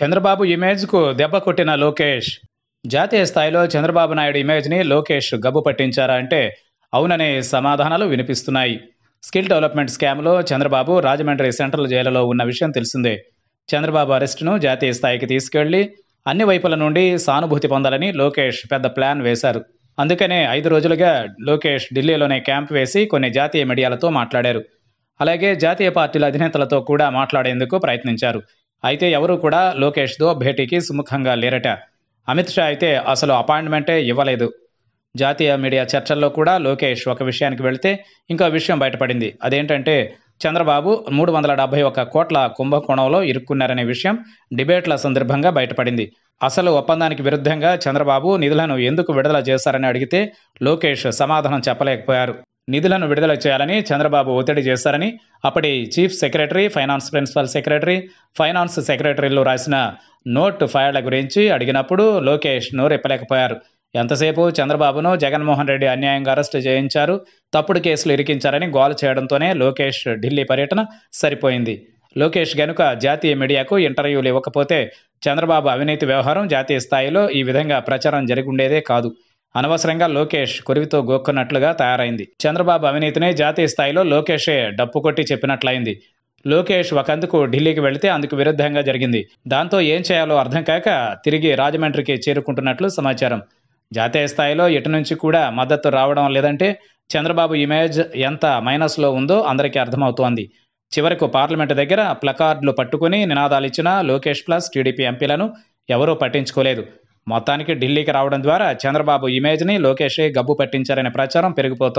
చంద్రబాబు ఇమేజ్కు దెబ్బ కొట్టిన లోకేష్ జాతీయ స్థాయిలో చంద్రబాబు నాయుడు ఇమేజ్ని లోకేష్ గబ్బు పట్టించారా అంటే అవుననే సమాధానాలు వినిపిస్తున్నాయి స్కిల్ డెవలప్మెంట్ స్కామ్లో చంద్రబాబు రాజమండ్రి సెంట్రల్ జైలులో ఉన్న విషయం తెలిసిందే చంద్రబాబు అరెస్టును జాతీయ స్థాయికి తీసుకెళ్లి అన్ని వైపుల నుండి సానుభూతి పొందాలని లోకేష్ పెద్ద ప్లాన్ వేశారు అందుకనే ఐదు రోజులుగా లోకేష్ ఢిల్లీలోనే క్యాంప్ వేసి కొన్ని జాతీయ మీడియాలతో మాట్లాడారు అలాగే జాతీయ పార్టీల అధినేతలతో కూడా మాట్లాడేందుకు ప్రయత్నించారు అయితే ఎవరూ కూడా లోకేష్తో భేటీకి సుముఖంగా లేరట అమిత్ షా అయితే అసలు అపాయింట్మెంటే ఇవ్వలేదు జాతీయ మీడియా చర్చల్లో కూడా లోకేష్ ఒక విషయానికి వెళితే ఇంకో విషయం బయటపడింది అదేంటంటే చంద్రబాబు మూడు వందల డెబ్బై ఒక్క కోట్ల కుంభకోణంలో ఇరుక్కున్నారనే విషయం డిబేట్ల సందర్భంగా బయటపడింది అసలు ఒప్పందానికి విరుద్ధంగా చంద్రబాబు నిధులను ఎందుకు విడుదల చేశారని అడిగితే లోకేష్ సమాధానం చెప్పలేకపోయారు నిధులను విడుదల చేయాలని చంద్రబాబు ఒత్తిడి చేశారని అప్పటి chief secretary finance principal secretary finance సెక్రటరీలు రాసిన నోట్ ఫైళ్ల గురించి అడిగినప్పుడు లోకేష్ను రెప్పలేకపోయారు ఎంతసేపు చంద్రబాబును జగన్మోహన్ రెడ్డి అన్యాయంగా అరెస్టు చేయించారు తప్పుడు కేసులు ఇరికించారని గోల చేయడంతోనే లోకేష్ ఢిల్లీ పర్యటన సరిపోయింది లోకేష్ గనుక జాతీయ మీడియాకు ఇంటర్వ్యూలు ఇవ్వకపోతే చంద్రబాబు అవినీతి వ్యవహారం జాతీయ స్థాయిలో ఈ విధంగా ప్రచారం ఉండేదే కాదు అనవసరంగా లోకేష్ కురివితో గోక్కున్నట్లుగా తయారైంది చంద్రబాబు అవినీతినే జాతీయ స్థాయిలో లోకేషే డప్పు కొట్టి చెప్పినట్లయింది లోకేష్ ఒకందుకు ఢిల్లీకి వెళితే అందుకు విరుద్ధంగా జరిగింది దాంతో ఏం చేయాలో అర్థం కాక తిరిగి రాజమండ్రికి చేరుకుంటున్నట్లు సమాచారం జాతీయ స్థాయిలో ఎటు నుంచి కూడా మద్దతు రావడం లేదంటే చంద్రబాబు ఇమేజ్ ఎంత మైనస్లో ఉందో అందరికీ అర్థమవుతోంది చివరకు పార్లమెంటు దగ్గర ప్లకార్డులు పట్టుకుని నినాదాలిచ్చిన లోకేష్ ప్లస్ టీడీపీ ఎంపీలను ఎవరూ పట్టించుకోలేదు మొత్తానికి ఢిల్లీకి రావడం ద్వారా చంద్రబాబు ఇమేజ్ని లోకేష్ గబ్బు పెట్టించారనే ప్రచారం పెరిగిపోతుంది